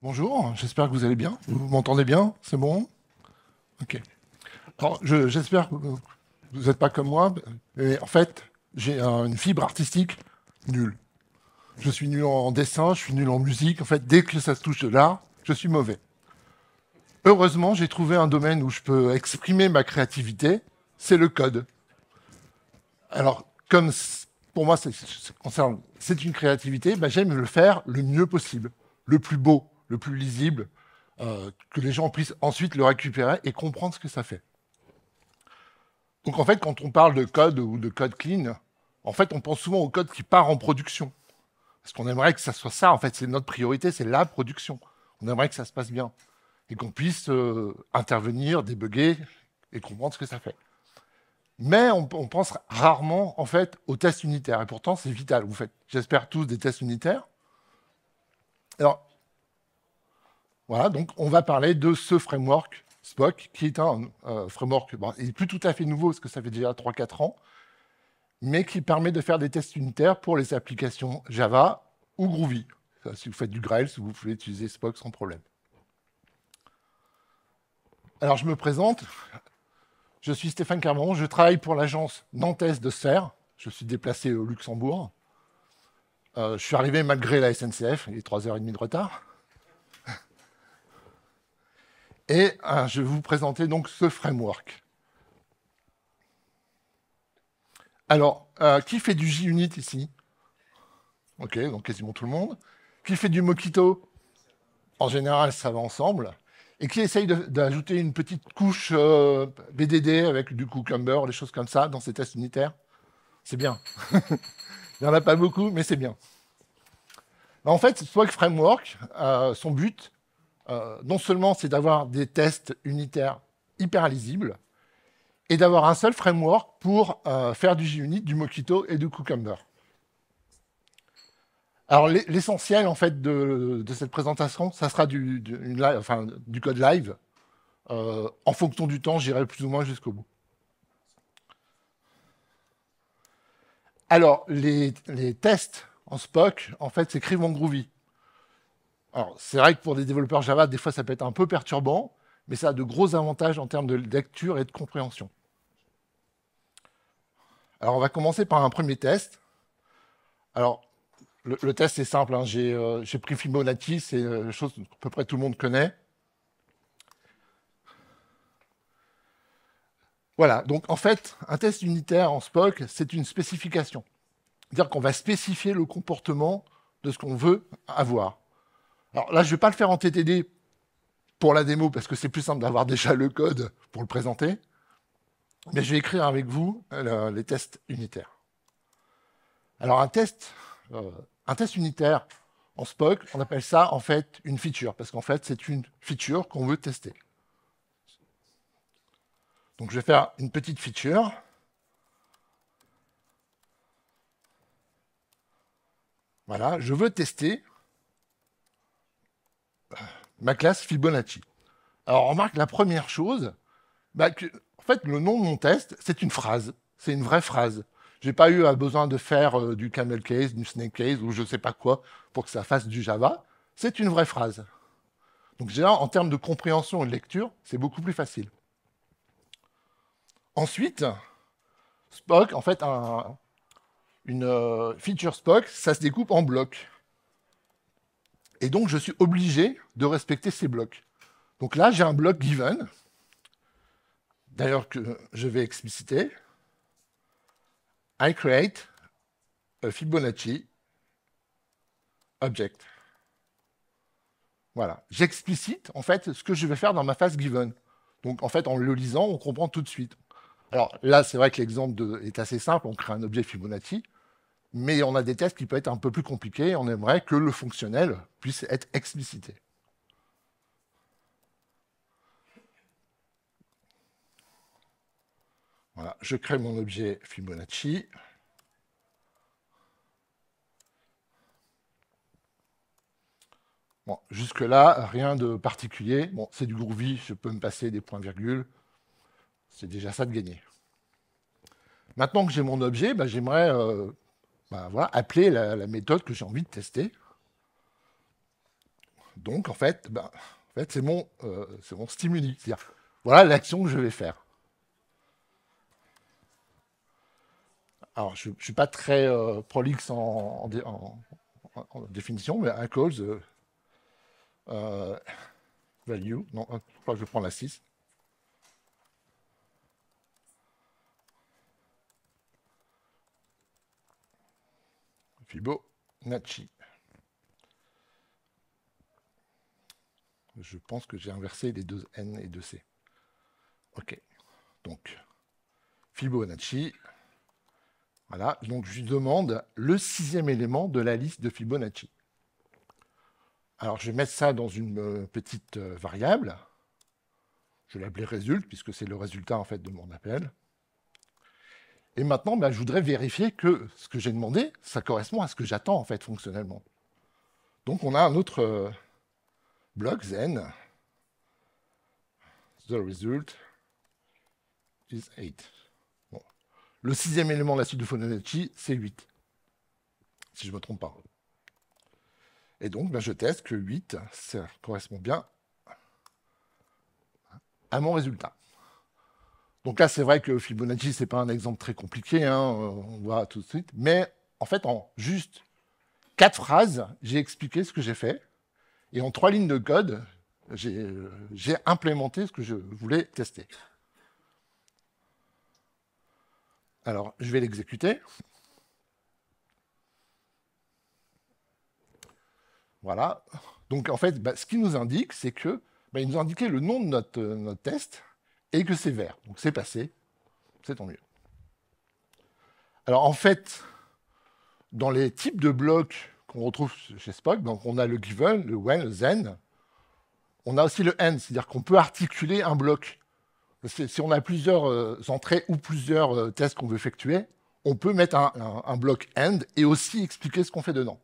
Bonjour, j'espère que vous allez bien. Vous m'entendez bien C'est bon Ok. Alors, j'espère que vous n'êtes pas comme moi. mais en fait, j'ai une fibre artistique nulle. Je suis nul en dessin, je suis nul en musique. En fait, dès que ça se touche de l'art, je suis mauvais. Heureusement, j'ai trouvé un domaine où je peux exprimer ma créativité, c'est le code. Alors, comme pour moi, c'est une créativité, ben, j'aime le faire le mieux possible, le plus beau, le plus lisible, euh, que les gens puissent ensuite le récupérer et comprendre ce que ça fait. Donc en fait, quand on parle de code ou de code clean, en fait, on pense souvent au code qui part en production. Parce qu'on aimerait que ça soit ça, en fait, c'est notre priorité, c'est la production. On aimerait que ça se passe bien et qu'on puisse euh, intervenir, débugger et comprendre ce que ça fait. Mais on, pense rarement en fait aux tests unitaires et pourtant c'est vital. Vous faites, j'espère tous des tests unitaires. Alors voilà, donc on va parler de ce framework Spock, qui est un euh, framework, ben, il n'est plus tout à fait nouveau, parce que ça fait déjà 3-4 ans, mais qui permet de faire des tests unitaires pour les applications Java ou Groovy. si vous faites du Grails, vous pouvez utiliser Spock sans problème. Alors, je me présente. Je suis Stéphane Carmon. Je travaille pour l'agence Nantes de Serre. Je suis déplacé au Luxembourg. Euh, je suis arrivé malgré la SNCF, il est 3h30 de retard. Et euh, je vais vous présenter donc ce framework. Alors, euh, qui fait du JUnit ici Ok, donc quasiment tout le monde. Qui fait du Mockito En général, ça va ensemble. Et qui essaye d'ajouter une petite couche euh, BDD avec du cucumber, des choses comme ça, dans ses tests unitaires C'est bien. Il n'y en a pas beaucoup, mais c'est bien. En fait, ce Framework, son but, euh, non seulement c'est d'avoir des tests unitaires hyper lisibles, et d'avoir un seul framework pour euh, faire du JUnit, du Mockito et du Cucumber. Alors l'essentiel en fait de, cette présentation, ça sera du, code live. Euh, en fonction du temps, j'irai plus ou moins jusqu'au bout. Alors les, tests en Spock, en fait, s'écrivent en Groovy. Alors, c'est vrai que pour des développeurs Java, des fois, ça peut être un peu perturbant, mais ça a de gros avantages en termes de lecture et de compréhension. Alors, on va commencer par un premier test. Alors, le, test, est simple. Hein. Euh, j'ai pris Fibonacci, c'est euh, une chose à peu près tout le monde connaît. Voilà, donc en fait, un test unitaire en Spock, c'est une spécification. C'est-à-dire qu'on va spécifier le comportement de ce qu'on veut avoir. Alors là, je ne vais pas le faire en TTD pour la démo parce que c'est plus simple d'avoir déjà le code pour le présenter. Mais je vais écrire avec vous euh, les tests unitaires. Alors un test, euh, un test unitaire en Spock, on appelle ça en fait une feature parce qu'en fait c'est une feature qu'on veut tester. Donc je vais faire une petite feature. Voilà, je veux tester ma classe Fibonacci. Alors, remarque la première chose, bah, en fait, le nom de mon test, c'est une phrase, c'est une vraie phrase. Je n'ai pas eu euh, besoin de faire euh, du camel case, du snake case ou je ne sais pas quoi pour que ça fasse du Java. C'est une vraie phrase. Donc déjà, en termes de compréhension et de lecture, c'est beaucoup plus facile. Ensuite, Spock, en fait, une euh, feature Spock, ça se découpe en blocs. Et donc, je suis obligé de respecter ces blocs. Donc là, j'ai un bloc given, d'ailleurs que je vais expliciter. I create a Fibonacci object. Voilà, j'explicite en fait ce que je vais faire dans ma phase given. Donc en fait, en le lisant, on comprend tout de suite. Alors là, c'est vrai que l'exemple est assez simple, on crée un objet Fibonacci mais on a des tests qui peuvent être un peu plus compliqués. On aimerait que le fonctionnel puisse être explicité. Voilà, je crée mon objet Fibonacci. Bon, Jusque-là, rien de particulier. Bon, c'est du groovy, je peux me passer des points-virgules. C'est déjà ça de gagner. Maintenant que j'ai mon objet, bah, j'aimerais euh, bah, voilà, appeler la, méthode que j'ai envie de tester. Donc, en fait, bah, fait c'est mon, euh, mon stimuli. C'est-à-dire, voilà l'action que je vais faire. Alors, je ne suis pas très euh, prolixe en, définition, mais à cause euh, value, non, je crois que je prends la 6. Fibonacci. Je pense que j'ai inversé les deux N et deux C. OK. Donc, Fibonacci. Voilà. Donc, je demande le sixième élément de la liste de Fibonacci. Alors, je vais mettre ça dans une euh, petite euh, variable. Je l'appeler résulte, puisque c'est le résultat en fait de mon appel. Et maintenant, bah, je voudrais vérifier que ce que j'ai demandé, ça correspond à ce que j'attends en fait fonctionnellement. Donc on a un autre euh, bloc zen. The result is 8. Le sixième élément de la suite de Fibonacci, c'est 8. Si je ne me trompe pas. Et donc, bah, je teste que 8, correspond bien à mon résultat. Donc là, c'est vrai que Fibonacci, ce n'est pas un exemple très compliqué, hein, euh, on voit tout de suite. Mais en fait, en juste quatre phrases, j'ai expliqué ce que j'ai fait. Et en trois lignes de code, j'ai euh, implémenté ce que je voulais tester. Alors, je vais l'exécuter. Voilà. Donc, en fait, bah, ce qui nous indique, c'est que bah, il nous indiquait le nom de notre euh, test et que c'est vert. Donc c'est passé, c'est tant mieux. Alors en fait, dans les types de blocs qu'on retrouve chez Spock, donc on a le given, le when, le then. On a aussi le end, c'est-à-dire qu'on peut articuler un bloc. Si on a plusieurs euh, entrées ou plusieurs euh, tests qu'on veut effectuer, on peut mettre un, bloc end et aussi expliquer ce qu'on fait dedans.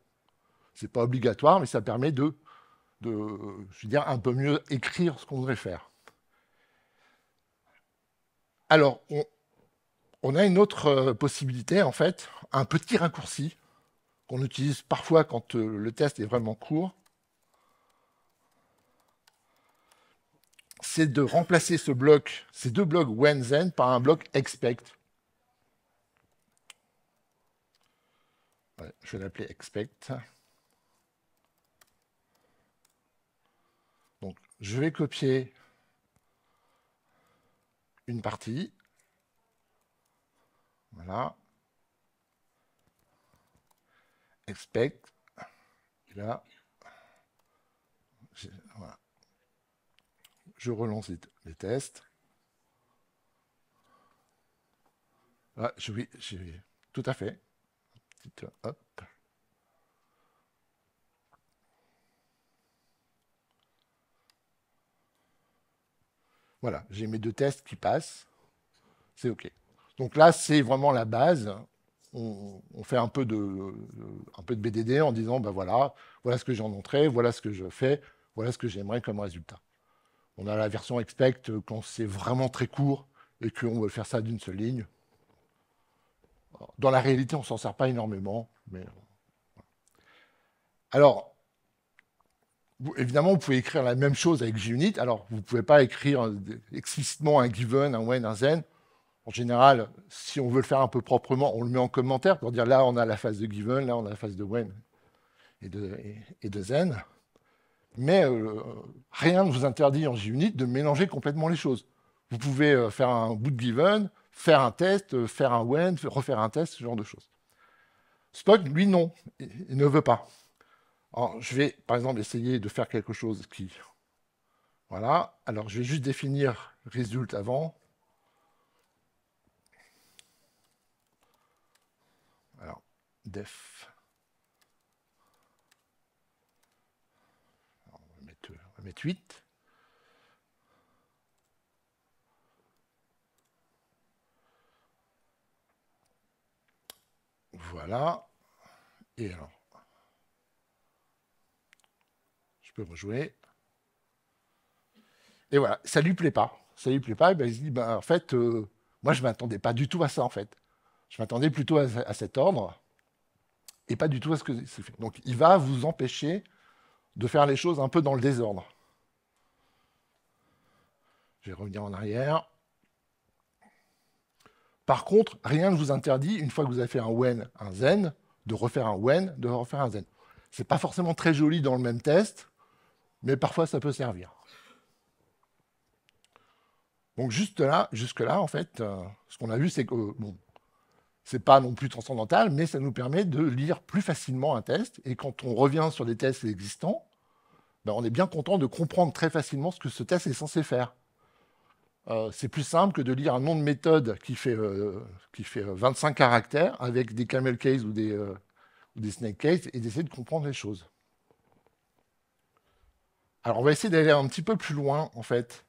Ce n'est pas obligatoire, mais ça permet de, de je veux dire, un peu mieux écrire ce qu'on voudrait faire. Alors, on, a une autre euh, possibilité, en fait, un petit raccourci qu'on utilise parfois quand euh, le test est vraiment court. C'est de remplacer ce bloc, ces deux blocs when then par un bloc expect. je vais l'appeler expect. Donc, je vais copier une partie. Voilà. Expect. là, voilà. je relance les, tests. Là, ah, je, oui, je, tout à fait. hop. Voilà, j'ai mes deux tests qui passent. C'est OK. Donc là, c'est vraiment la base. On, fait un peu, de, BDD en disant, ben voilà, voilà ce que en entrée, voilà ce que je fais, voilà ce que j'aimerais comme résultat. On a la version expect quand c'est vraiment très court et qu'on veut faire ça d'une seule ligne. Dans la réalité, on s'en sert pas énormément. Mais... Alors, évidemment, vous pouvez écrire la même chose avec JUnit. Alors, vous ne pouvez pas écrire euh, explicitement un given, un when, un then. En général, si on veut le faire un peu proprement, on le met en commentaire pour dire là, on a la phase de given, là, on a la phase de when et de, Zen. Mais euh, rien ne vous interdit en JUnit de mélanger complètement les choses. Vous pouvez euh, faire un bout de given, faire un test, faire un when, refaire un test, ce genre de choses. Spock, lui, non, il ne veut pas. Alors, je vais, par exemple, essayer de faire quelque chose qui... Voilà. Alors, je vais juste définir result avant. Alors, def. on va mettre 8. Voilà. Et alors, peux rejouer. Et voilà, ça lui plaît pas. Ça lui plaît pas, ben, il se dit, ben, en fait, euh, moi je m'attendais pas du tout à ça, en fait. Je m'attendais plutôt à, à, cet ordre, et pas du tout à ce que c'est fait. Donc il va vous empêcher de faire les choses un peu dans le désordre. Je vais revenir en arrière. Par contre, rien ne vous interdit, une fois que vous avez fait un when, un zen, de refaire un when, de refaire un zen. C'est pas forcément très joli dans le même test, mais parfois ça peut servir. Donc juste là, jusque là, en fait, euh, ce qu'on a vu, c'est que euh, bon, c'est pas non plus transcendantal, mais ça nous permet de lire plus facilement un test. Et quand on revient sur des tests existants, ben, on est bien content de comprendre très facilement ce que ce test est censé faire. Euh, c'est plus simple que de lire un nom de méthode qui fait, qui fait 25 caractères avec des camel case ou des, ou des snake case et d'essayer de comprendre les choses. Alors, on va essayer d'aller un petit peu plus loin, en fait.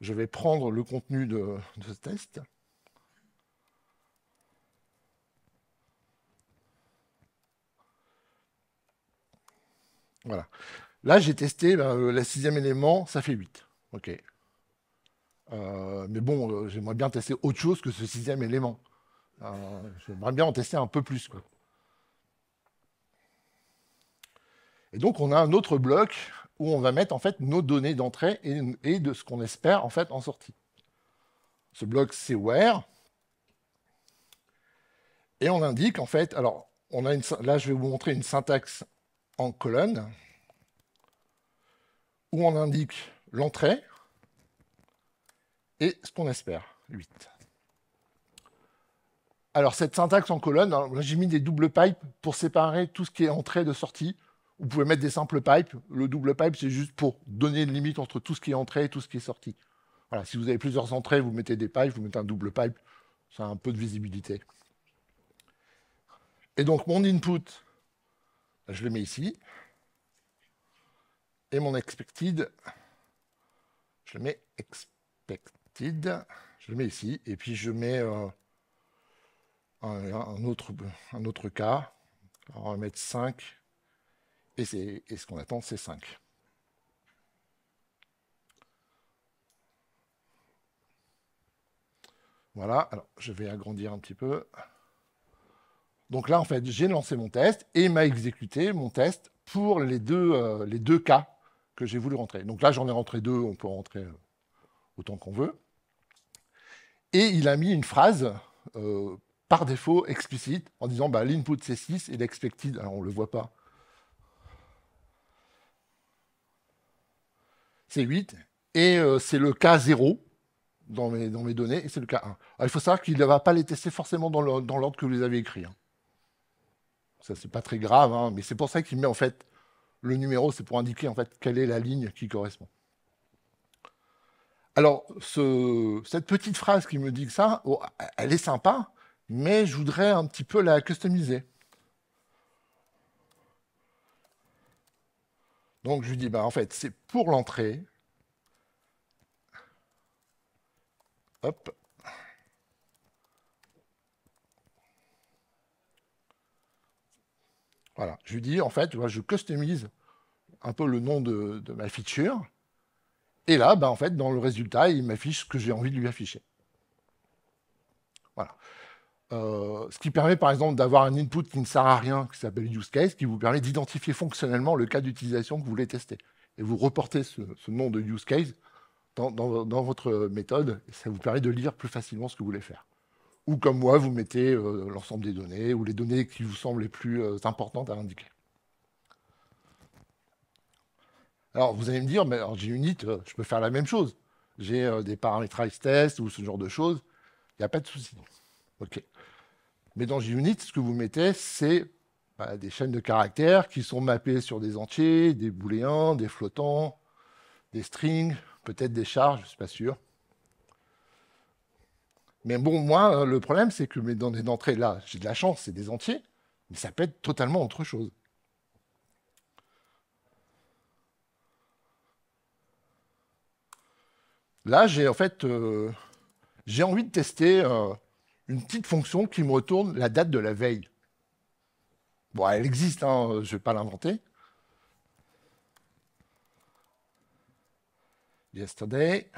Je vais prendre le contenu de, ce test. Voilà. Là, j'ai testé ben, euh, le sixième élément, ça fait 8. OK. Euh, mais bon, euh, j'aimerais bien tester autre chose que ce sixième élément. j'aimerais bien en tester un peu plus. Et donc, on a un autre bloc où on va mettre en fait nos données d'entrée et, de ce qu'on espère en fait en sortie. Ce bloc c'est where et on indique en fait alors on a une, là je vais vous montrer une syntaxe en colonne où on indique l'entrée et ce qu'on espère 8. Alors cette syntaxe en colonne, j'ai mis des doubles pipes pour séparer tout ce qui est entrée de sortie. Vous pouvez mettre des simples pipes. Le double pipe, c'est juste pour donner une limite entre tout ce qui est entré et tout ce qui est sorti. Voilà, si vous avez plusieurs entrées, vous mettez des pipes, vous mettez un double pipe, ça a un peu de visibilité. Et donc mon input, je le mets ici. Et mon expected, je le mets expected, je le mets ici. Et puis je mets euh, un, autre, un autre cas. on va mettre 5 et, ce qu'on attend, c'est 5. Voilà, alors je vais agrandir un petit peu. Donc là, en fait, j'ai lancé mon test et il m'a exécuté mon test pour les deux, euh, les deux cas que j'ai voulu rentrer. Donc là, j'en ai rentré deux, on peut rentrer euh, autant qu'on veut. Et il a mis une phrase euh, par défaut explicite en disant bah, l'input c'est 6 et l'expected, alors on ne le voit pas, c'est 8, et euh, c'est le cas 0 dans mes, dans mes données, et c'est le cas 1. il faut savoir qu'il ne va pas les tester forcément dans l'ordre que vous les avez écrits. Ça, hein. Ça, c'est pas très grave, hein, mais c'est pour ça qu'il met en fait le numéro, c'est pour indiquer en fait quelle est la ligne qui correspond. Alors, cette petite phrase qui me dit que ça, oh, elle est sympa, mais je voudrais un petit peu la customiser. Donc je lui dis, bah, en fait, c'est pour l'entrée. Hop. Voilà, je lui dis, en fait, je customise un peu le nom de, ma feature. Et là, bah, en fait, dans le résultat, il m'affiche ce que j'ai envie de lui afficher. Voilà. Euh, ce qui permet par exemple d'avoir un input qui ne sert à rien, qui s'appelle use case, qui vous permet d'identifier fonctionnellement le cas d'utilisation que vous voulez tester. Et vous reportez ce, nom de use case dans, votre méthode, et ça vous permet de lire plus facilement ce que vous voulez faire. Ou comme moi, vous mettez euh, l'ensemble des données, ou les données qui vous semblent les plus euh, importantes à indiquer. Alors vous allez me dire, mais en JUnit, je peux faire la même chose. J'ai des paramétrages tests ou ce genre de choses, il n'y a pas de souci. OK. Mais dans JUnit, ce que vous mettez, c'est bah, des chaînes de caractères qui sont mappées sur des entiers, des booléens, des flottants, des strings, peut-être des charges, je ne suis pas sûr. Mais bon, moi, euh, le problème, c'est que mes données d'entrée, là, j'ai de la chance, c'est des entiers, mais ça peut être totalement autre chose. Là, j'ai en fait, euh, j'ai envie de tester euh, une petite fonction qui me retourne la date de la veille. Bon, elle existe, hein, je ne vais pas l'inventer. Yesterday.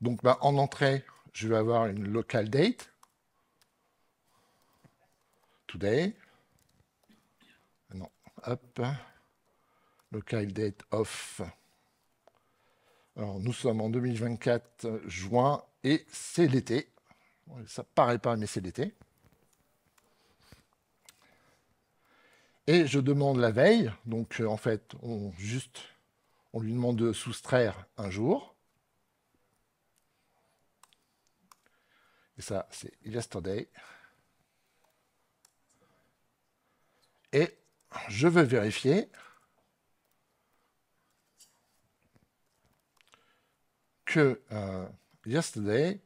Donc, bah, en entrée, je vais avoir une local date. Today. Non, hop. Local date of... Alors, nous sommes en 2024 euh, juin et c'est l'été. Ça paraît pas, mais c'est l'été. Et je demande la veille, donc euh, en fait, on juste, on lui demande de soustraire un jour. Et ça, c'est yesterday. Et je veux vérifier que euh, yesterday,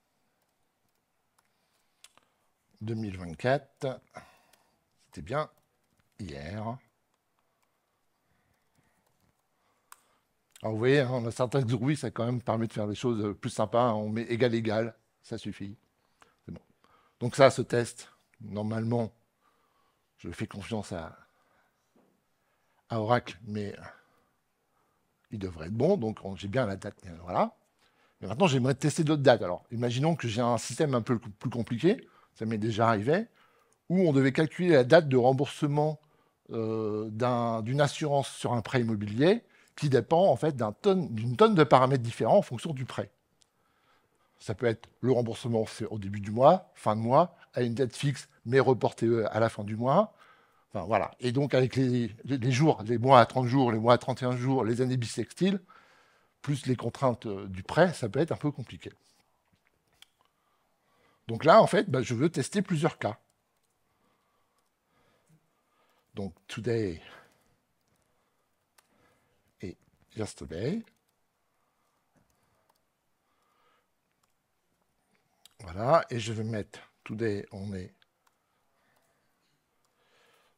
« 2024 », c'était bien hier. Alors vous voyez, hein, on a certains oui, ça quand même permet de faire des choses euh, plus sympas. Hein, on met égal égal, ça suffit. Donc ça, ce test, normalement, je fais confiance à, à Oracle, mais euh, il devrait être bon, donc j'ai bien la date. Voilà. Mais maintenant, j'aimerais tester d'autres dates. Alors, imaginons que j'ai un système un peu plus compliqué, ça m'est déjà arrivé, où on devait calculer la date de remboursement euh, d'une assurance sur un prêt immobilier qui dépend en fait d'une tonne, tonne de paramètres différents en fonction du prêt. Ça peut être le remboursement au début du mois, fin de mois, à une date fixe mais reporté euh, à la fin du mois voilà. Et donc, avec les, jours, les mois à 30 jours, les mois à 31 jours, les années bissextiles, plus les contraintes euh, du prêt, ça peut être un peu compliqué. Donc là, en fait, bah, je veux tester plusieurs cas. Donc, today et yesterday. Voilà, et je vais mettre today, on est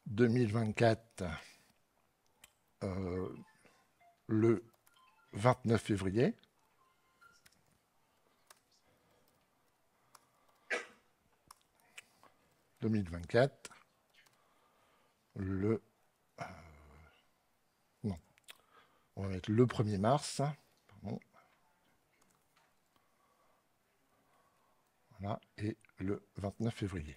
2024 euh, le 29 février. « 2024, le... Euh, non, on va mettre le 1er mars. Voilà, et le 29 février.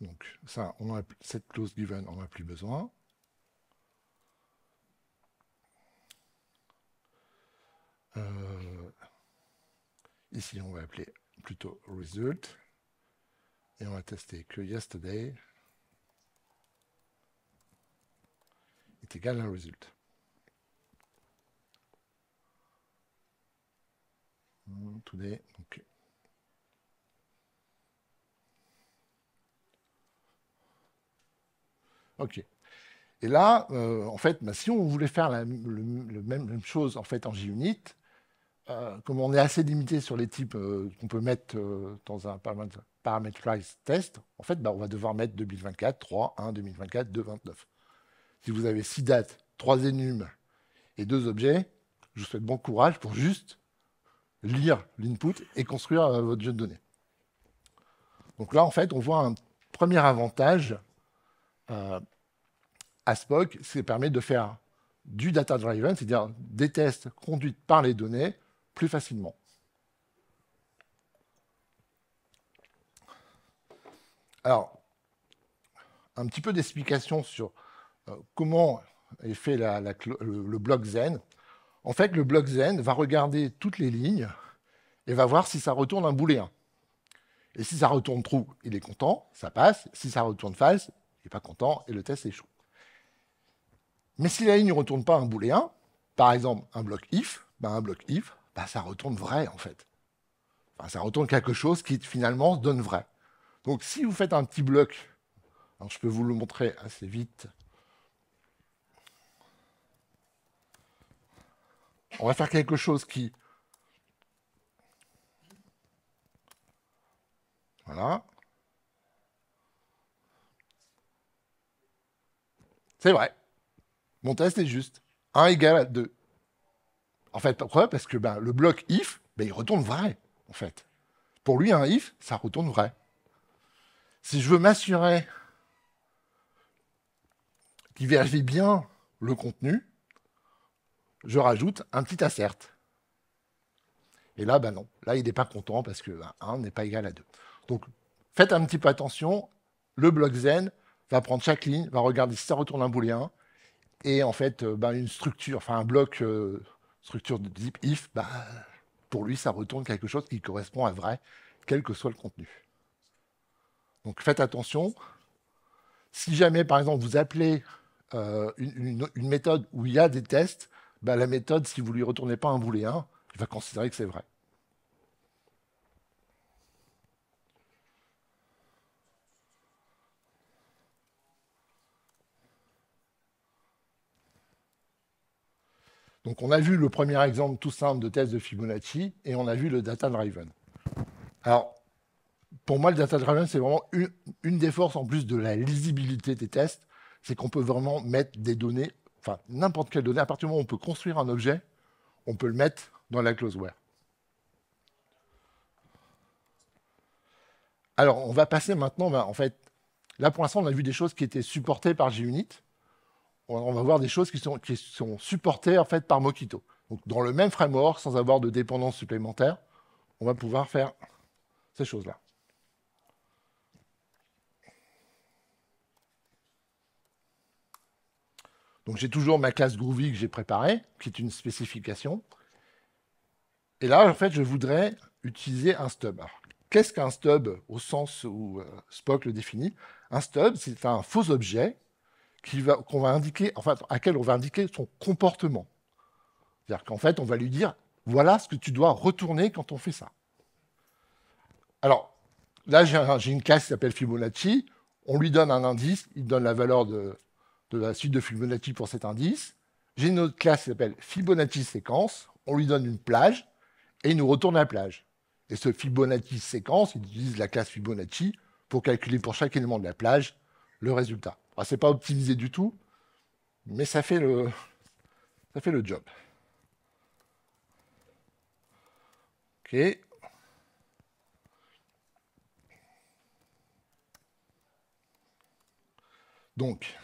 Donc ça, cette clause given, on n'en a plus besoin. Euh, ici, on va appeler plutôt result. Et on va tester que yesterday est égal à result. Hmm, today, ok. OK. Et là, euh, en fait, bah, si on voulait faire la, le, même, chose en fait en JUnit, euh, comme on est assez limité sur les types euh, qu'on peut mettre dans un parameterized test, en fait, bah, on va devoir mettre 2024, 3, 1, 2024, 2, 29. Si vous avez six dates, trois énumes et deux objets, je vous souhaite bon courage pour juste lire l'input et construire votre jeu de données. Donc là, en fait, on voit un premier avantage ASPOC, euh, ça permet de faire du data driven, c'est-à-dire des tests conduits par les données plus facilement. Alors, un petit peu d'explication sur euh, comment est fait le, bloc Zen. En fait, le bloc Zen va regarder toutes les lignes et va voir si ça retourne un booléen. Et si ça retourne true, il est content, ça passe. Si ça retourne false, il n'est pas content et le test échoue. Mais si la ligne ne retourne pas un booléen, par exemple un bloc if, ben, un bloc if, ben, ça retourne vrai en fait. Enfin, ça retourne quelque chose qui finalement donne vrai. Donc si vous faites un petit bloc, je peux vous le montrer assez vite. On va faire quelque chose qui... Voilà. C'est vrai. Mon test est juste. 1 égale à 2. En fait, pourquoi Parce que ben, le bloc if, ben, il retourne vrai, en fait. Pour lui, un if, ça retourne vrai. Si je veux m'assurer qu'il vérifie bien le contenu, je rajoute un petit assert. Et là, ben non. Là, il n'est pas content parce que 1 ben, n'est pas égal à 2. Donc, faites un petit peu attention. Le bloc zen, va prendre chaque ligne, va regarder si ça retourne un booléen, et en fait, euh, bah, une structure, enfin un bloc euh, structure de type if, bah, pour lui, ça retourne quelque chose qui correspond à vrai, quel que soit le contenu. Donc faites attention. Si jamais, par exemple, vous appelez euh, une, méthode où il y a des tests, bah, la méthode, si vous ne lui retournez pas un booléen, il va considérer que c'est vrai. Donc on a vu le premier exemple tout simple de test de Fibonacci et on a vu le data driven. Alors, pour moi, le data driven, c'est vraiment une, des forces en plus de la lisibilité des tests, c'est qu'on peut vraiment mettre des données, enfin n'importe quelle donnée, à partir du moment où on peut construire un objet, on peut le mettre dans la closeware. Alors, on va passer maintenant, ben, en fait, là pour l'instant, on a vu des choses qui étaient supportées par JUnit, on va voir des choses qui sont, supportées en fait par Mockito. Donc dans le même framework, sans avoir de dépendance supplémentaire, on va pouvoir faire ces choses-là. Donc j'ai toujours ma classe Groovy que j'ai préparée, qui est une spécification. Et là, en fait, je voudrais utiliser un stub. Qu'est-ce qu'un stub au sens où euh, Spock le définit Un stub, c'est un faux objet va, va, indiquer, à laquelle on va indiquer son comportement. C'est-à-dire qu'en fait, on va lui dire voilà ce que tu dois retourner quand on fait ça. Alors, là, j'ai une classe qui s'appelle Fibonacci. On lui donne un indice, il donne la valeur de, la suite de Fibonacci pour cet indice. J'ai une autre classe qui s'appelle Fibonacci séquence. On lui donne une plage et il nous retourne la plage. Et ce Fibonacci séquence, il utilise la classe Fibonacci pour calculer pour chaque élément de la plage le résultat. Ce c'est pas optimisé du tout, mais ça fait le, ça fait le job. Ok. Donc,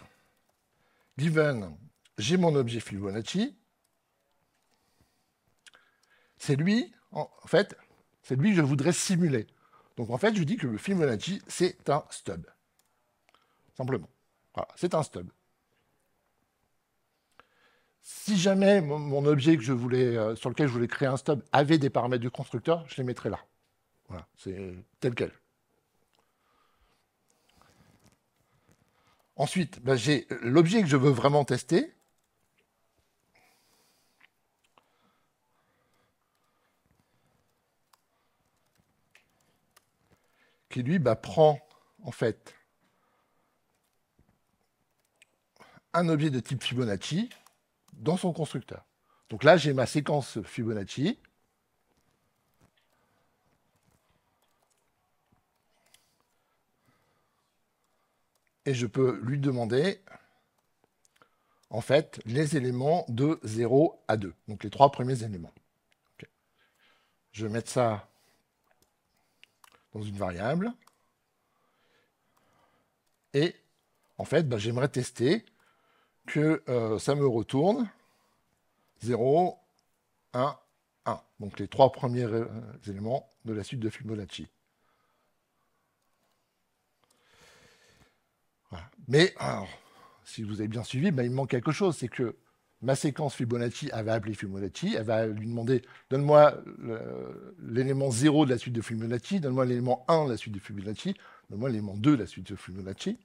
given, j'ai mon objet Fibonacci. C'est lui, en fait, c'est lui que je voudrais simuler. Donc en fait, je dis que le Fibonacci, c'est un stub. Simplement. Voilà, c'est un stub. Si jamais mon objet que je voulais, euh, sur lequel je voulais créer un stub avait des paramètres du constructeur, je les mettrais là. Voilà, c'est tel quel. Ensuite, bah, j'ai l'objet que je veux vraiment tester. Qui lui bah, prend en fait un objet de type Fibonacci dans son constructeur. Donc là, j'ai ma séquence Fibonacci. Et je peux lui demander, en fait, les éléments de 0 à 2. Donc les trois premiers éléments. Je vais mettre ça dans une variable. Et en fait, bah, j'aimerais tester que euh, ça me retourne 0, 1, 1. Donc les trois premiers euh, éléments de la suite de Fibonacci. Mais si vous avez bien suivi, ben, il manque quelque chose, c'est que ma séquence Fibonacci, elle va appeler Fibonacci, elle va lui demander donne-moi euh, l'élément 0 de la suite de Fibonacci, donne-moi l'élément 1 de la suite de Fibonacci, donne-moi l'élément 2 de la suite de Fibonacci.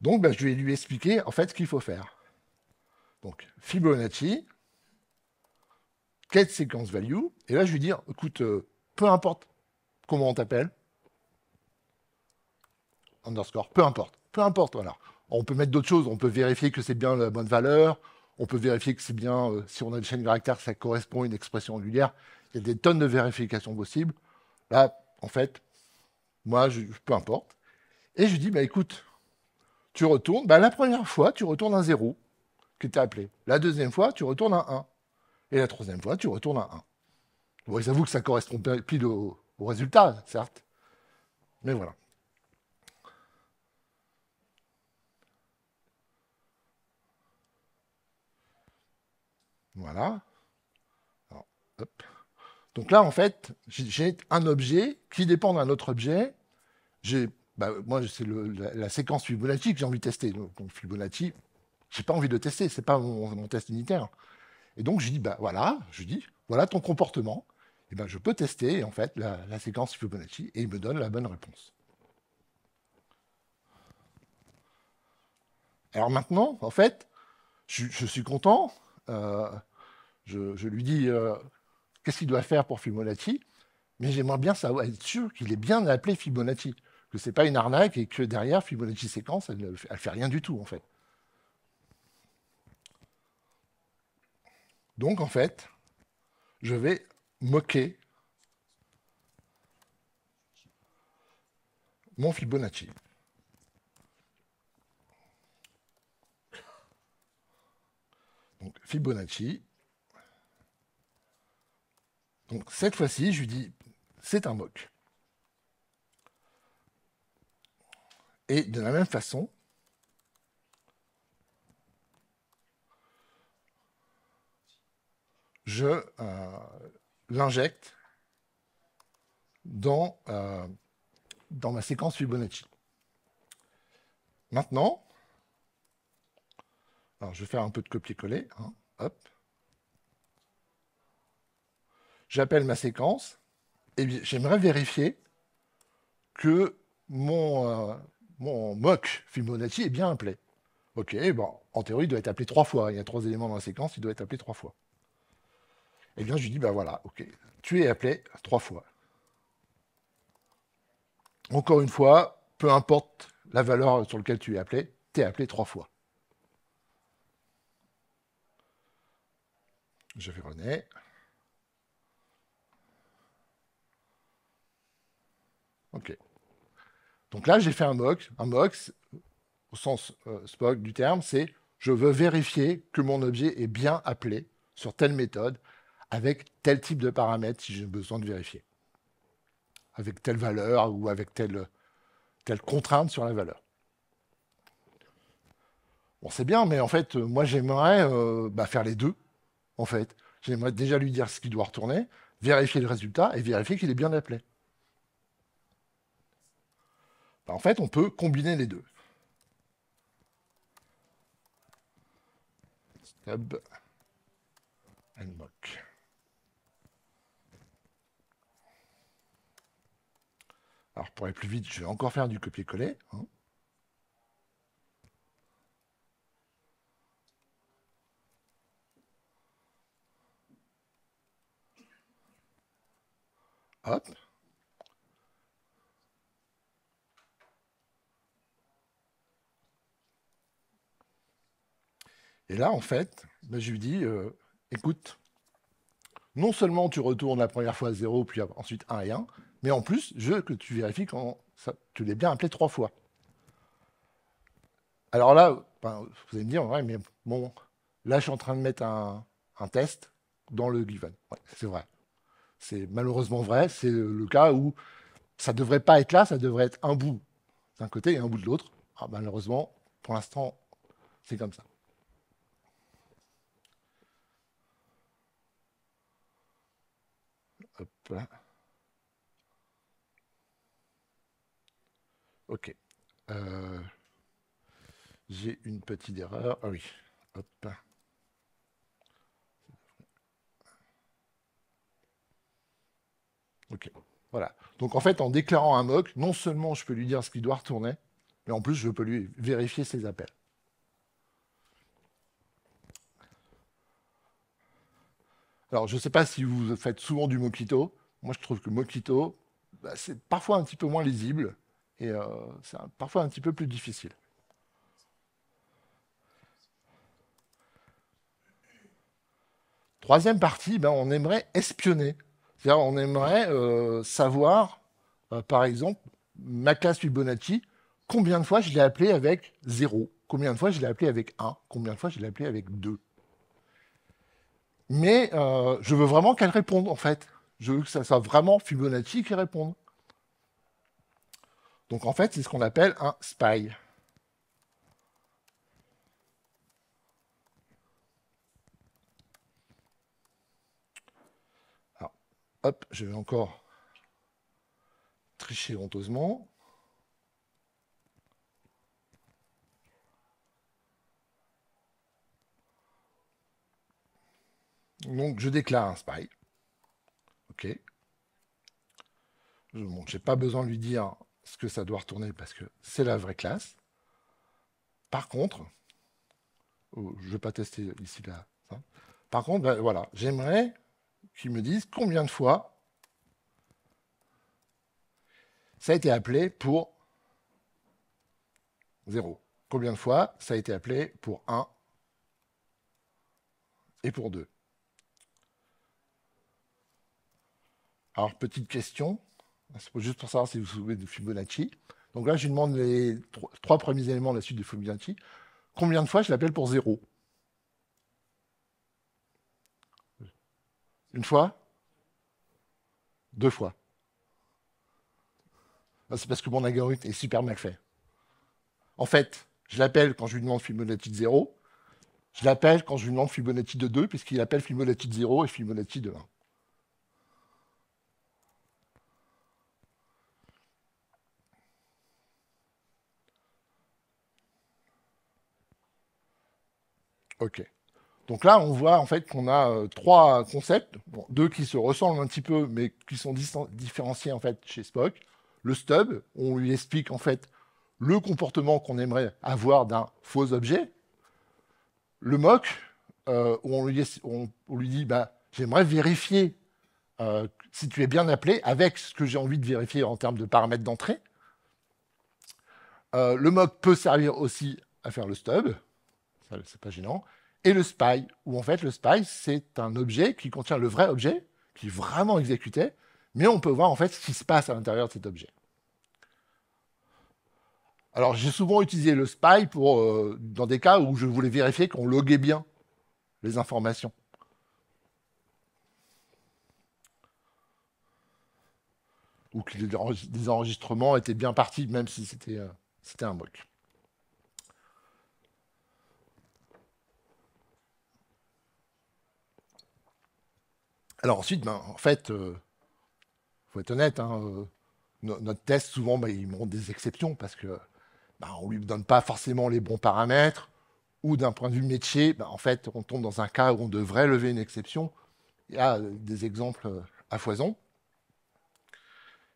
Donc, ben, je vais lui expliquer en fait ce qu'il faut faire. Donc, Fibonacci, quête Sequence value, et là, je lui dire, écoute, euh, peu importe comment on t'appelle, underscore, peu importe, peu importe, voilà. On peut mettre d'autres choses, on peut vérifier que c'est bien la bonne valeur, on peut vérifier que c'est bien, euh, si on a une chaîne de caractères, ça correspond à une expression angulaire. Il y a des tonnes de vérifications possibles. Là, en fait, moi, je, peu importe. Et je dis, bah, écoute, tu retournes, bah, la première fois, tu retournes un 0 qui était appelé. La deuxième fois, tu retournes un 1. Et la troisième fois, tu retournes un 1. Bon, avouent que ça correspond pile au, résultat, certes. Mais voilà. Voilà. Donc là, en fait, j'ai un objet qui dépend d'un autre objet. J'ai bah, moi, c'est la, séquence Fibonacci que j'ai envie de tester. Donc, Fibonacci, j'ai pas envie de tester, c'est pas mon, test unitaire. Et donc, je dis, bah, voilà, je dis, voilà ton comportement. Et eh ben, je peux tester, en fait, la, séquence Fibonacci, et il me donne la bonne réponse. Alors maintenant, en fait, je, suis content. Euh, je, lui dis euh, qu'est-ce qu'il doit faire pour Fibonacci, mais j'aimerais bien savoir, être sûr qu'il est bien appelé Fibonacci que ce n'est pas une arnaque et que derrière, Fibonacci séquence, elle ne fait, rien du tout, en fait. Donc, en fait, je vais moquer mon Fibonacci. Donc, Fibonacci. Donc, cette fois-ci, je lui dis, c'est un moque. Et de la même façon, je euh, l'injecte dans, euh, dans ma séquence Fibonacci. Maintenant, je vais faire un peu de copier-coller. Hein, hop. J'appelle ma séquence et j'aimerais vérifier que mon, euh, mon mock Fibonacci est bien appelé. Ok, bon, en théorie, il doit être appelé trois fois. Il y a trois éléments dans la séquence, il doit être appelé trois fois. Eh bien, je lui dis, ben voilà, ok, tu es appelé trois fois. Encore une fois, peu importe la valeur sur laquelle tu es appelé, tu es appelé trois fois. Je vais René. Ok. Donc là, j'ai fait un mock. Un mock, au sens euh, Spock du terme, c'est je veux vérifier que mon objet est bien appelé sur telle méthode, avec tel type de paramètres si j'ai besoin de vérifier, avec telle valeur ou avec telle, telle contrainte sur la valeur. Bon, c'est bien, mais en fait, moi, j'aimerais euh, bah, faire les deux, en fait. J'aimerais déjà lui dire ce qu'il doit retourner, vérifier le résultat et vérifier qu'il est bien appelé. Bah, en fait, on peut combiner les deux. Stub and mock. Alors, pour aller plus vite, je vais encore faire du copier-coller. Hein. Hop. Et là, en fait, ben, je lui dis, euh, écoute, non seulement tu retournes la première fois à 0, puis ensuite 1 et 1, mais en plus, je veux que tu vérifies quand tu l'es bien appelé trois fois. Alors là, ben, vous allez me dire, mais bon, là, je suis en train de mettre un, test dans le given. c'est vrai. C'est malheureusement vrai. C'est le cas où ça ne devrait pas être là, ça devrait être un bout d'un côté et un bout de l'autre. Ah, malheureusement, pour l'instant, c'est comme ça. Ok. Euh, j'ai une petite erreur. Ah oui. Hop. Ok. Voilà. Donc en fait, en déclarant un mock, non seulement je peux lui dire ce qu'il doit retourner, mais en plus je peux lui vérifier ses appels. Alors je ne sais pas si vous faites souvent du mockito. Moi, je trouve que Mokito, bah, c'est parfois un petit peu moins lisible et euh, c'est parfois un petit peu plus difficile. Troisième partie, ben, on aimerait espionner. on aimerait euh, savoir, euh, par exemple, ma classe Fibonacci, combien de fois je l'ai appelé avec 0, combien de fois je l'ai appelé avec 1, combien de fois je l'ai appelé avec 2. Mais je veux vraiment qu'elle réponde, en fait. Je veux que ça soit vraiment Fibonacci qui réponde. Donc en fait, c'est ce qu'on appelle un spy. hop, je vais encore tricher honteusement. Donc je déclare un spy. OK. je n'ai pas besoin de lui dire ce que ça doit retourner parce que c'est la vraie classe. Par contre, oh, je ne vais pas tester ici là. Hein. Par contre, ben, voilà, j'aimerais qu'il me dise combien de fois ça a été appelé pour 0. Combien de fois ça a été appelé pour 1 et pour 2 Alors, petite question, juste pour savoir si vous vous souvenez de Fibonacci. Donc là, je lui demande les trois, premiers éléments de la suite de Fibonacci. Combien de fois je l'appelle pour 0 Une fois Deux fois. Ah, c'est parce que mon algorithme est super mal fait. En fait, je l'appelle quand je lui demande Fibonacci de 0. Je l'appelle quand je lui demande Fibonacci de 2, puisqu'il appelle Fibonacci de 0 et Fibonacci de 1. OK. Donc là, on voit en fait qu'on a euh, trois concepts, deux qui se ressemblent un petit peu, mais qui sont différenciés en fait chez Spock. Le stub, on lui explique en fait le comportement qu'on aimerait avoir d'un faux objet. Le mock, euh, où on lui, dit bah, j'aimerais vérifier euh, si tu es bien appelé avec ce que j'ai envie de vérifier en termes de paramètres d'entrée. le mock peut servir aussi à faire le stub c'est pas gênant, et le spy, où en fait le spy c'est un objet qui contient le vrai objet, qui est vraiment exécuté, mais on peut voir en fait ce qui se passe à l'intérieur de cet objet. Alors j'ai souvent utilisé le spy pour, euh, dans des cas où je voulais vérifier qu'on loguait bien les informations. Ou que les enregistrements étaient bien partis, même si c'était euh, un bug. Alors ensuite, ben, en fait, euh, faut être honnête, hein, euh, notre test, souvent, ben, il montre des exceptions parce que ben, on ne lui donne pas forcément les bons paramètres ou d'un point de vue métier, ben, en fait, on tombe dans un cas où on devrait lever une exception. Il y a euh, des exemples à foison.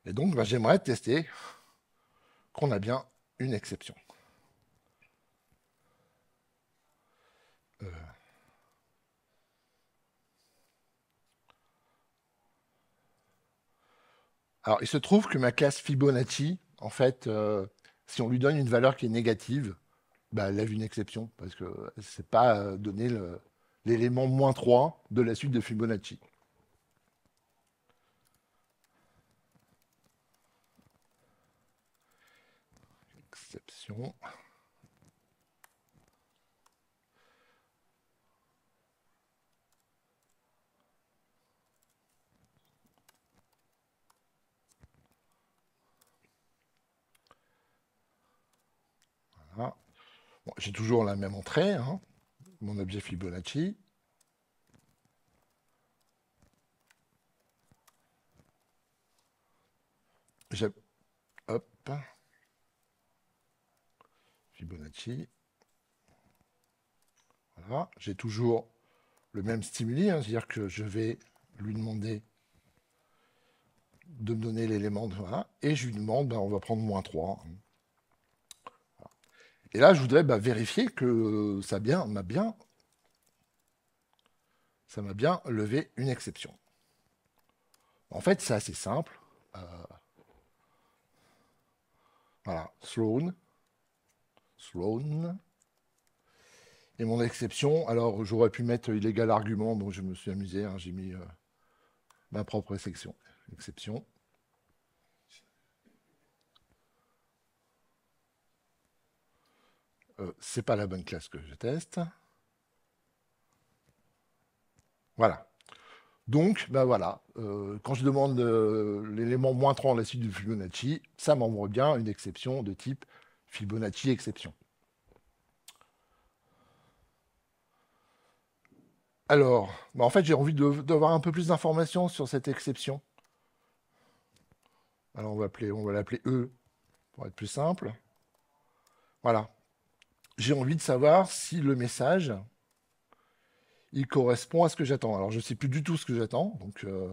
Et donc, ben, j'aimerais tester qu'on a bien une exception. Alors, il se trouve que ma classe Fibonacci, en fait, euh, si on lui donne une valeur qui est négative, bah, elle lève une exception, parce que c'est pas euh, donner l'élément moins 3 de la suite de Fibonacci. Exception. j'ai toujours la même entrée, hein. mon objet Fibonacci. Fibonacci. J'ai toujours le même stimuli, hein, c'est-à-dire que je vais lui demander de me donner l'élément de 1, et je lui demande, ben, on va prendre moins 3. Et là, je voudrais bah, vérifier que ça bien, m'a bien, ça m'a bien levé une exception. En fait, c'est assez simple. Euh, voilà, Sloan. Et mon exception, alors j'aurais pu mettre illégal argument, donc je me suis amusé, hein, j'ai mis euh, ma propre Exception. Ce euh, c'est pas la bonne classe que je teste. Voilà. Donc, ben voilà, euh, quand je demande euh, l'élément moins 3 en la suite du Fibonacci, ça m'envoie bien une exception de type Fibonacci exception. Alors, ben en fait, j'ai envie d'avoir un peu plus d'informations sur cette exception. Alors, on va l'appeler E pour être plus simple. Voilà j'ai envie de savoir si le message, il correspond à ce que j'attends. Alors, je ne sais plus du tout ce que j'attends, donc euh,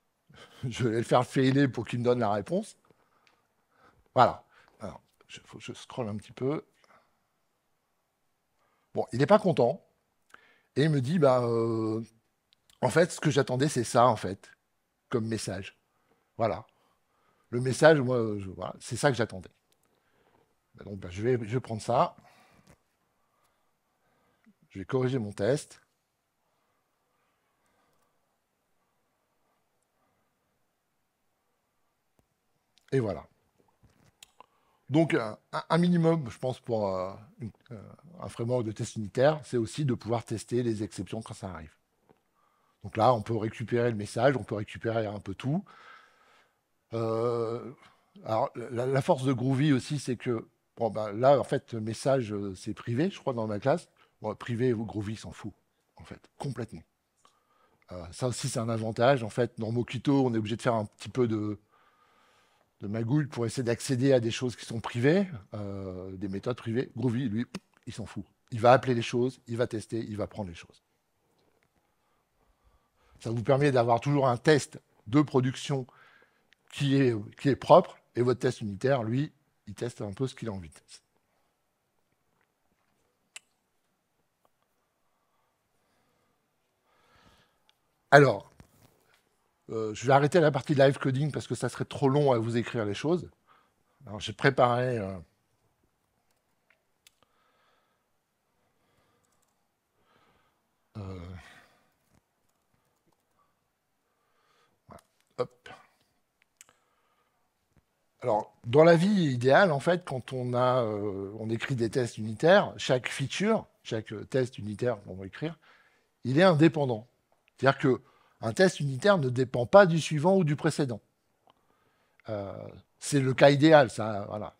je vais le faire failer pour qu'il me donne la réponse. Voilà. Alors, je, scrolle un petit peu. Bon, il n'est pas content. Et il me dit, bah, euh, en fait, ce que j'attendais, c'est ça, en fait, comme message. Voilà. Le message, moi, c'est ça que j'attendais. Bah, donc, bah, je, vais, je vais prendre ça. Je vais corriger mon test. Et voilà. Donc, un, minimum, je pense, pour euh, euh, un framework de test unitaire, c'est aussi de pouvoir tester les exceptions quand ça arrive. Donc là, on peut récupérer le message, on peut récupérer un peu tout. Euh, alors, la, force de Groovy aussi, c'est que bon, ben là, en fait, le message, c'est privé, je crois, dans ma classe privé Groovy s'en fout, en fait, complètement. Euh, ça aussi, c'est un avantage. En fait, dans Moquito, on est obligé de faire un petit peu de, magouille pour essayer d'accéder à des choses qui sont privées, euh, des méthodes privées. Groovy, lui, il s'en fout. Il va appeler les choses, il va tester, il va prendre les choses. Ça vous permet d'avoir toujours un test de production qui est, qui est propre, et votre test unitaire, lui, il teste un peu ce qu'il a envie de tester. Alors, euh, je vais arrêter la partie live coding parce que ça serait trop long à vous écrire les choses. Alors, j'ai préparé. Euh, euh, Alors, dans la vie idéale, en fait, quand on, a, on écrit des tests unitaires, chaque feature, chaque test unitaire qu'on va écrire, il est indépendant. C'est-à-dire qu'un test unitaire ne dépend pas du suivant ou du précédent. Euh, c'est le cas idéal, ça. Voilà.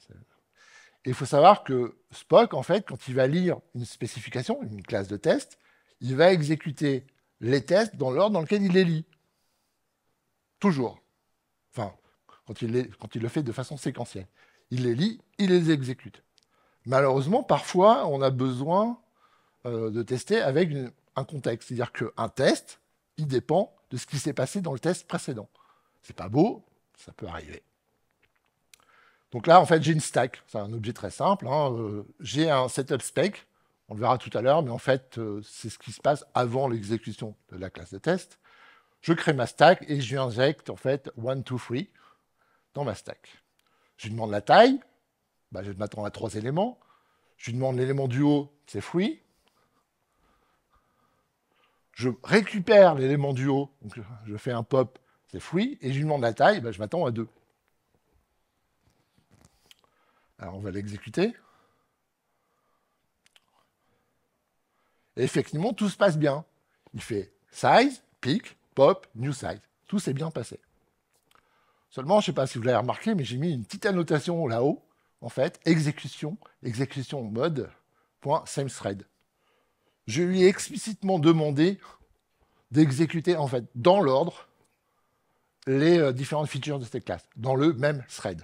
Et il faut savoir que Spock, en fait, quand il va lire une spécification, une classe de test, il va exécuter les tests dans l'ordre dans lequel il les lit. Toujours. Enfin, quand il, quand il le fait de façon séquentielle. Il les lit, il les exécute. Malheureusement, parfois, on a besoin euh, de tester avec un contexte. C'est-à-dire qu'un test, il dépend de ce qui s'est passé dans le test précédent. C'est pas beau, ça peut arriver. Donc là, en fait, j'ai une stack. C'est un objet très simple. Hein. Euh, j'ai un setup spec. On le verra tout à l'heure, mais en fait, euh, c'est ce qui se passe avant l'exécution de la classe de test. Je crée ma stack et je injecte en fait 1, 2, 3 dans ma stack. Je lui demande la taille. Bah, je m'attends à trois éléments. Je lui demande l'élément du haut, c'est free je récupère l'élément du haut, donc je fais un pop, c'est fouille, et je lui demande la taille, ben, je m'attends à 2. Alors on va l'exécuter. effectivement, tout se passe bien. Il fait size, pick, pop, new size. Tout s'est bien passé. Seulement, je ne sais pas si vous l'avez remarqué, mais j'ai mis une petite annotation là-haut, en fait, exécution, exécution mode, point, same thread je lui ai explicitement demandé d'exécuter, en fait, dans l'ordre, les euh, différentes features de cette classe, dans le même thread.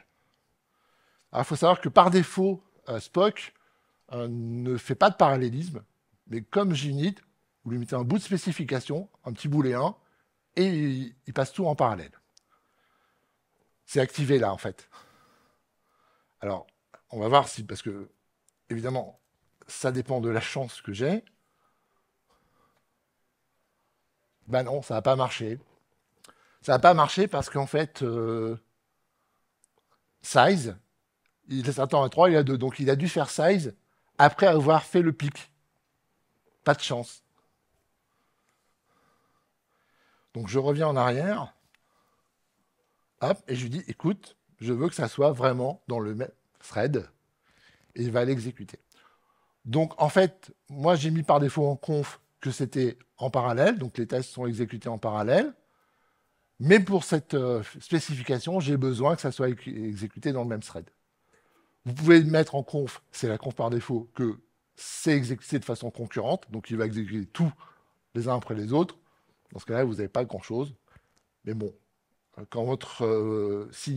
il faut savoir que par défaut, euh, Spock euh, ne fait pas de parallélisme, mais comme j'init, vous lui mettez un bout de spécification, un petit boulet 1, et il passe tout en parallèle. C'est activé là, en fait. Alors, on va voir si, parce que, évidemment, ça dépend de la chance que j'ai, Ben non, ça n'a pas marché. Ça n'a pas marché parce qu'en fait, euh, size, il est à 3, il a 2. Donc il a dû faire size après avoir fait le pic. Pas de chance. Donc je reviens en arrière. Hop, et je lui dis, écoute, je veux que ça soit vraiment dans le même thread. Et il va l'exécuter. Donc en fait, moi j'ai mis par défaut en conf que c'était en parallèle, donc les tests sont exécutés en parallèle. Mais pour cette euh, spécification, j'ai besoin que ça soit exécuté dans le même thread. Vous pouvez mettre en conf, c'est la conf par défaut, que c'est exécuté de façon concurrente, donc il va exécuter tout les uns après les autres. Dans ce cas-là, vous n'avez pas grand-chose. Mais bon, euh, quand votre euh, CI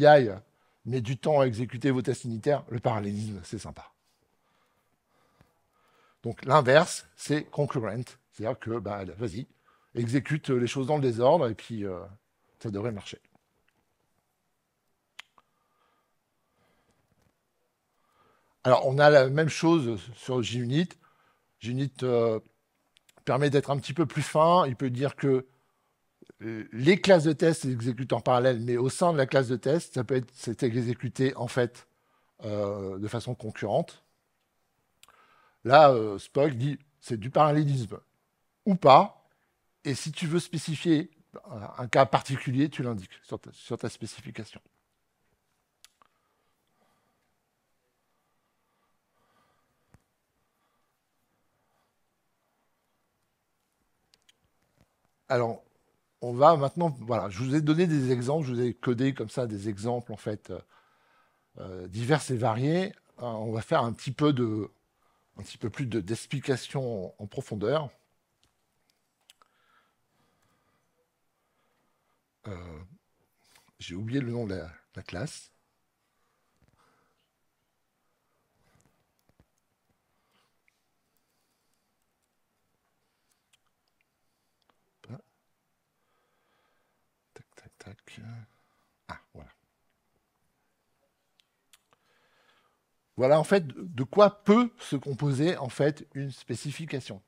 met du temps à exécuter vos tests unitaires, le parallélisme, c'est sympa. Donc l'inverse, c'est concurrent. C'est-à-dire que, bah, vas-y, exécute les choses dans le désordre et puis euh, ça devrait marcher. Alors, on a la même chose sur JUnit. JUnit euh, permet d'être un petit peu plus fin. Il peut dire que euh, les classes de test s'exécutent en parallèle, mais au sein de la classe de test, ça peut être exécuté en fait de façon concurrente. Là, Spock dit c'est du parallélisme ou pas. Et si tu veux spécifier un cas particulier, tu l'indiques sur, ta spécification. Alors, on va maintenant, voilà, je vous ai donné des exemples, je vous ai codé comme ça des exemples en fait euh, euh, divers et variés. Euh, on va faire un petit peu de, un petit peu plus d'explications en profondeur. Euh, j'ai oublié le nom de la, classe. Tac, tac, tac. Ah, voilà. Voilà en fait de quoi peut se composer en fait une spécification.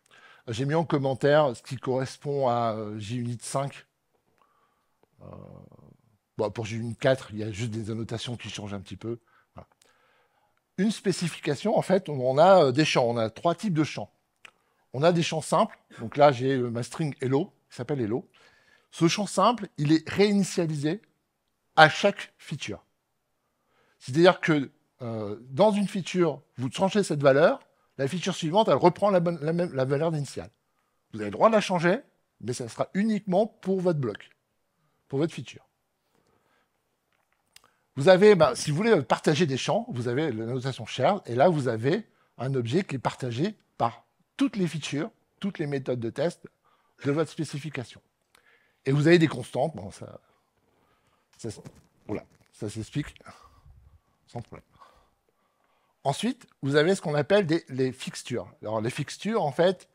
J'ai mis en commentaire ce qui correspond à euh, JUnit 5 euh, bon, pour une 4, il y a juste des annotations qui changent un petit peu. Une spécification, en fait, on a euh, des champs. On a trois types de champs. On a des champs simples. Donc là, j'ai euh, ma string hello, qui s'appelle hello. Ce champ simple, il est réinitialisé à chaque feature. C'est-à-dire que dans une feature, vous tranchez cette valeur, la feature suivante, elle reprend la, même, la valeur initiale. Vous avez le droit de la changer, mais ça sera uniquement pour votre bloc pour votre feature. Vous avez, ben, si vous voulez partager des champs, vous avez la notation shared, et là, vous avez un objet qui est partagé par toutes les features, toutes les méthodes de test de votre spécification. Et vous avez des constantes, bon, ça, ça s'explique sans problème. Ensuite, vous avez ce qu'on appelle les fixtures. Alors, les fixtures, en fait,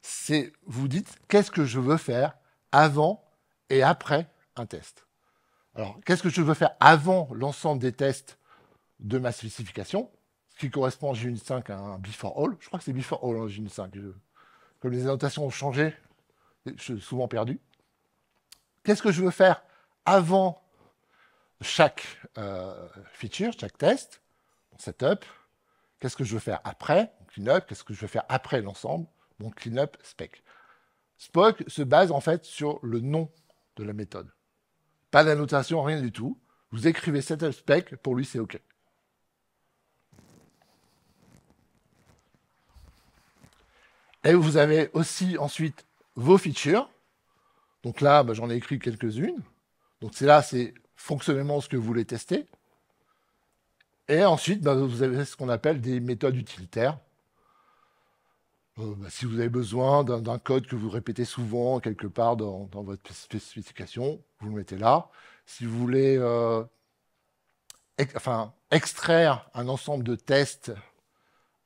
c'est vous dites qu'est-ce que je veux faire avant et après un test. Alors, qu'est-ce que je veux faire avant l'ensemble des tests de ma spécification Ce qui correspond en g 5 à un before all. Je crois que c'est before all en hein, g 5. Comme les annotations ont changé, je suis souvent perdu. Qu'est-ce que je veux faire avant chaque euh, feature, chaque test, mon setup Qu'est-ce que je veux faire après mon cleanup Qu'est-ce que je veux faire après l'ensemble Mon cleanup spec. Spock se base en fait sur le nom de la méthode. Pas d'annotation, rien du tout. Vous écrivez cet spec, pour lui c'est OK. Et vous avez aussi ensuite vos features. Donc là, bah, j'en ai écrit quelques-unes. Donc c'est là, c'est fonctionnellement ce que vous voulez tester. Et ensuite, bah, vous avez ce qu'on appelle des méthodes utilitaires. Euh, bah, si vous avez besoin d'un code que vous répétez souvent quelque part dans votre spécification, vous le mettez là. Si vous voulez euh, enfin, extraire un ensemble de tests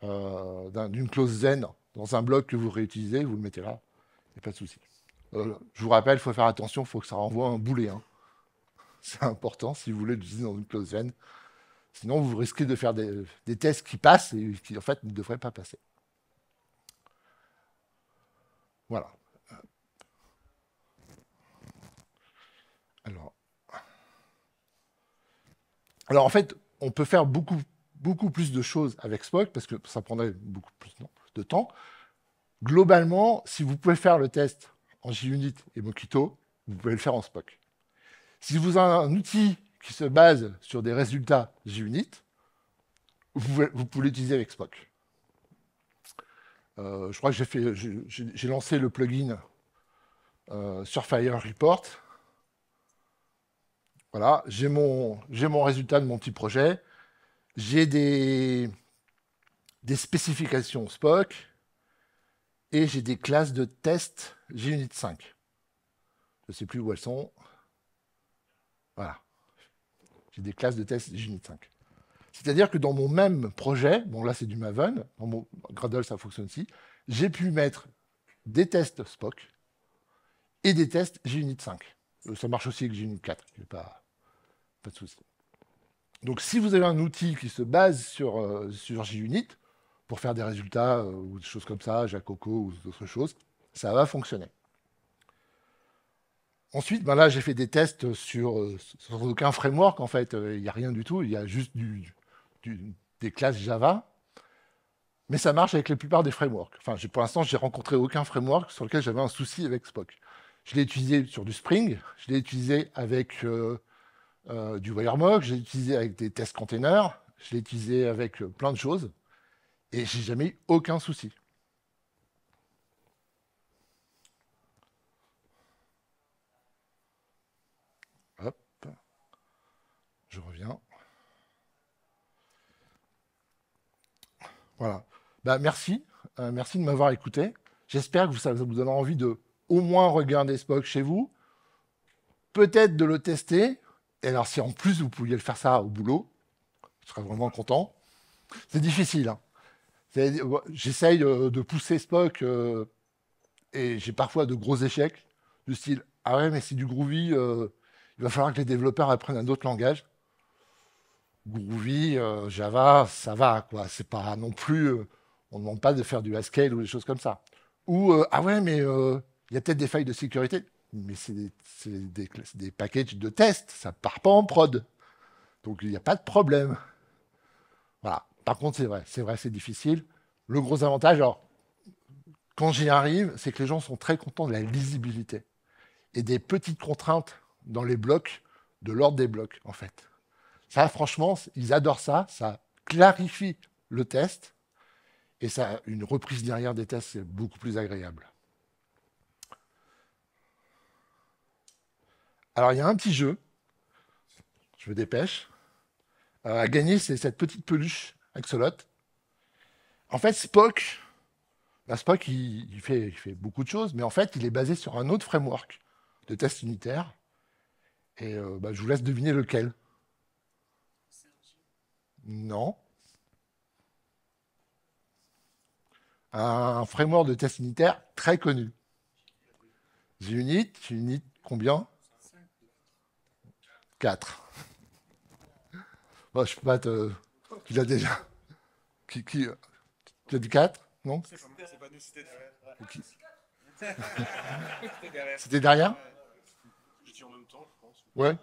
euh, d'une clause zen dans un bloc que vous réutilisez, vous le mettez là. Il n'y a pas de souci. Euh, je vous rappelle, il faut faire attention, il faut que ça renvoie un boulet. Hein. C'est important si vous voulez l'utiliser dans une clause zen. Sinon, vous risquez de faire des, des tests qui passent et qui, en fait, ne devraient pas passer. Voilà. Alors. en fait, on peut faire beaucoup, beaucoup plus de choses avec Spock parce que ça prendrait beaucoup plus de temps. Globalement, si vous pouvez faire le test en JUnit et Mokito, vous pouvez le faire en Spock. Si vous avez un outil qui se base sur des résultats JUnit, vous pouvez, l'utiliser avec Spock. Euh, je crois que j'ai lancé le plugin sur euh, Surfire Report voilà, j'ai mon, résultat de mon petit projet. J'ai des, spécifications Spock et j'ai des classes de tests JUnit 5. Je ne sais plus où elles sont. Voilà. J'ai des classes de tests JUnit 5. C'est-à-dire que dans mon même projet, bon là c'est du Maven, dans mon Gradle ça fonctionne aussi, j'ai pu mettre des tests Spock et des tests JUnit 5. Euh, ça marche aussi avec JUnit 4, pas, pas de souci. Donc si vous avez un outil qui se base sur, euh, sur JUnit, pour faire des résultats euh, ou des choses comme ça, Jacoco ou d'autres choses, ça va fonctionner. Ensuite, ben là, j'ai fait des tests sur, aucun framework, en fait. Il n'y a rien du tout, il y a juste des classes Java. Mais ça marche avec la plupart des frameworks. Enfin, pour l'instant, j'ai rencontré aucun framework sur lequel j'avais un souci avec Spock. Je l'ai utilisé sur du Spring, je l'ai utilisé avec euh, euh, du WireMock, je l'ai utilisé avec des tests containers, je l'ai utilisé avec euh, plein de choses, et j'ai jamais eu aucun souci. Hop, je reviens. Voilà. Bah, merci, merci de m'avoir écouté. J'espère que ça vous donnera envie de au moins regarder Spock chez vous, peut-être de le tester. Et alors, si en plus vous pouviez le faire ça au boulot, je serais vraiment content. C'est difficile. Hein. J'essaye de pousser Spock euh, et j'ai parfois de gros échecs du style Ah ouais, mais c'est du groovy, euh, il va falloir que les développeurs apprennent un autre langage. Groovy, euh, Java, ça va, quoi. C'est pas non plus. on ne demande pas de faire du Haskell ou des choses comme ça. Ou Ah ouais, mais il y a peut-être des failles de sécurité, mais c'est des, packages de tests, ça ne part pas en prod. Donc il n'y a pas de problème. Voilà. Par contre, c'est vrai, c'est vrai, c'est difficile. Le gros avantage, alors, quand j'y arrive, c'est que les gens sont très contents de la lisibilité et des petites contraintes dans les blocs, de l'ordre des blocs, en fait. Ça, franchement, ils adorent ça, ça clarifie le test et ça, une reprise derrière des tests, c'est beaucoup plus agréable. Alors, il y a un petit jeu, je me dépêche, euh, à gagner, c'est cette petite peluche Axolot. En fait, Spock, bah, Spock, il, fait, beaucoup de choses, mais en fait, il est basé sur un autre framework de tests unitaire. Et euh, bah, je vous laisse deviner lequel. Non. Un framework de test unitaire très connu. The unit Unit combien 4. moi je peux pas, te... Tu a déjà. Qui, qui... Tu as dit 4 Non C'est pas nous, c'était derrière. c'était derrière Je en même temps, je pense. Ouais.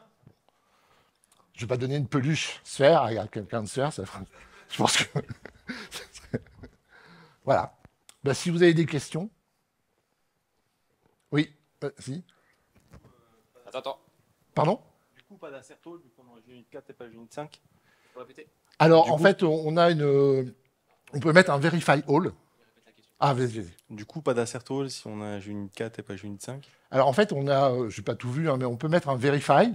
Je vais pas donner une peluche sphère à quelqu'un de sphère, ça Je pense que. voilà. Bah, si vous avez des questions. Oui, euh, si. Attends, attends. Pardon coup, pas du coup on a une 4 et pas une 5. Alors, en fait, on a une. Euh, on peut mettre un verify all. Ah, Du coup, pas all si on a une 4 et pas une 5. Alors, en fait, on a. Euh, Je n'ai pas tout vu, hein, mais on peut mettre un verify.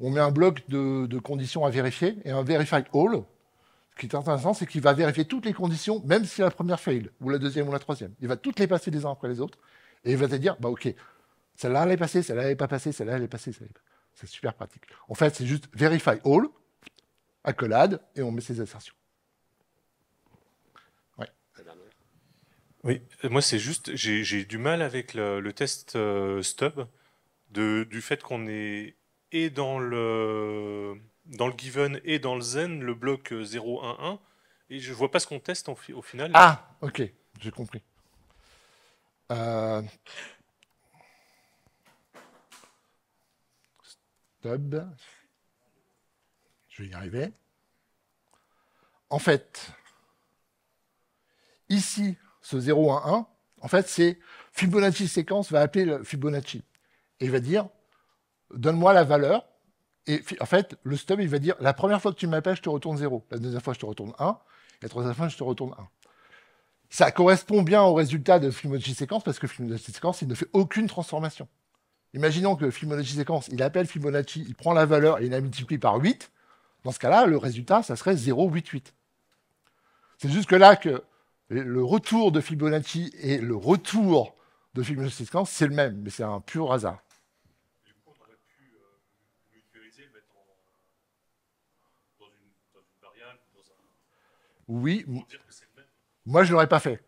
On met un bloc de, conditions à vérifier et un verify all. Ce qui est intéressant, c'est qu'il va vérifier toutes les conditions, même si la première fail, ou la deuxième, ou la troisième. Il va toutes les passer les uns après les autres. Et il va te dire, bah ok, celle-là, elle est passée, celle-là, elle n'est pas passée, celle-là, elle est passée, celle-là, c'est super pratique. En fait, c'est juste verify all, accolade, et on met ses assertions. Oui, moi c'est juste, j'ai du mal avec le, test euh, stub du fait qu'on est et dans le, dans le given et dans le zen le bloc 011 euh, et je vois pas ce qu'on teste au final. Ah, ok, j'ai compris. Euh, Je vais y arriver. En fait, ici, ce 0, 1, en fait, c'est Fibonacci séquence va appeler le Fibonacci. Et il va dire, donne-moi la valeur. Et en fait, le stub, il va dire, la première fois que tu m'appelles, je te retourne 0. La deuxième fois, je te retourne 1. Et la troisième fois, je te retourne 1. Ça correspond bien au résultat de Fibonacci séquence parce que Fibonacci séquence, il ne fait aucune transformation. Imaginons que Fibonacci séquence, il appelle Fibonacci, il prend la valeur et il la multiplie par 8. Dans ce cas-là, le résultat, ça serait 0,88. C'est jusque là que le retour de Fibonacci et le retour de Fibonacci séquence, c'est le même, mais c'est un pur hasard. Du coup, on aurait pu euh, le mettre dans, une, variable, un... Oui. Moi, je ne l'aurais pas fait.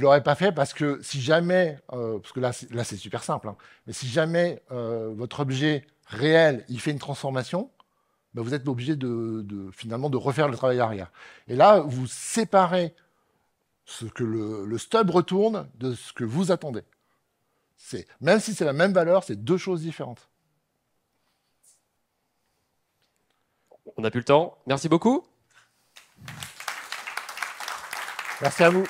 Je l'aurais pas fait parce que si jamais, euh, parce que là, là c'est super simple, hein, mais si jamais euh, votre objet réel, il fait une transformation, ben vous êtes obligé de, finalement de refaire le travail arrière. Et là, vous séparez ce que le, le stub retourne de ce que vous attendez. Même si c'est la même valeur, c'est deux choses différentes. On n'a plus le temps. Merci beaucoup. Merci à vous.